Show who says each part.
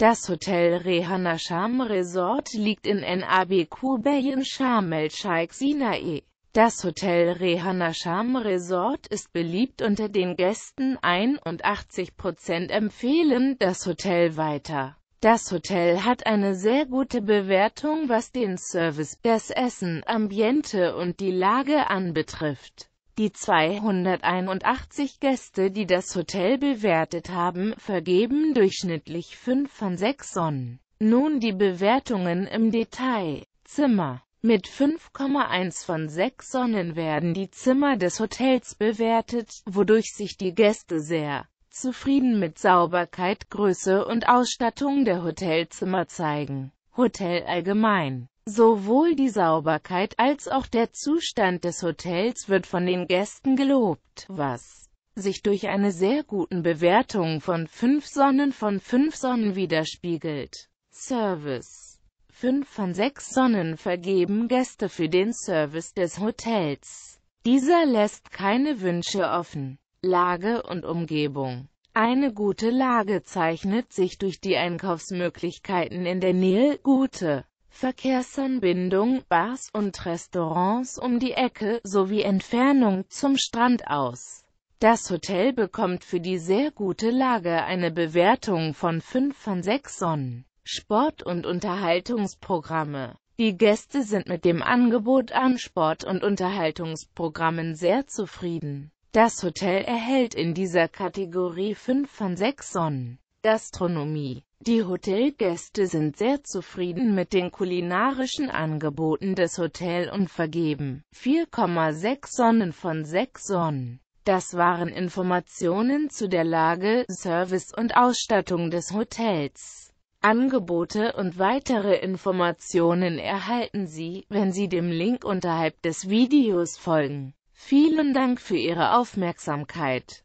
Speaker 1: Das Hotel Rehana Sham Resort liegt in NABQ Bay in Sharm el-Sheikh Sinae. Das Hotel Rehana Sham Resort ist beliebt unter den Gästen, 81% empfehlen das Hotel weiter. Das Hotel hat eine sehr gute Bewertung was den Service, das Essen, Ambiente und die Lage anbetrifft. Die 281 Gäste, die das Hotel bewertet haben, vergeben durchschnittlich 5 von 6 Sonnen. Nun die Bewertungen im Detail. Zimmer mit 5,1 von 6 Sonnen werden die Zimmer des Hotels bewertet, wodurch sich die Gäste sehr zufrieden mit Sauberkeit, Größe und Ausstattung der Hotelzimmer zeigen. Hotel allgemein Sowohl die Sauberkeit als auch der Zustand des Hotels wird von den Gästen gelobt, was sich durch eine sehr guten Bewertung von 5 Sonnen von 5 Sonnen widerspiegelt. Service 5 von 6 Sonnen vergeben Gäste für den Service des Hotels. Dieser lässt keine Wünsche offen. Lage und Umgebung Eine gute Lage zeichnet sich durch die Einkaufsmöglichkeiten in der Nähe, gute Verkehrsanbindung, Bars und Restaurants um die Ecke sowie Entfernung zum Strand aus. Das Hotel bekommt für die sehr gute Lage eine Bewertung von 5 von 6 Sonnen. Sport- und Unterhaltungsprogramme Die Gäste sind mit dem Angebot an Sport- und Unterhaltungsprogrammen sehr zufrieden. Das Hotel erhält in dieser Kategorie 5 von 6 Sonnen. Gastronomie die Hotelgäste sind sehr zufrieden mit den kulinarischen Angeboten des Hotels und vergeben 4,6 Sonnen von 6 Sonnen. Das waren Informationen zu der Lage, Service und Ausstattung des Hotels. Angebote und weitere Informationen erhalten Sie, wenn Sie dem Link unterhalb des Videos folgen. Vielen Dank für Ihre Aufmerksamkeit.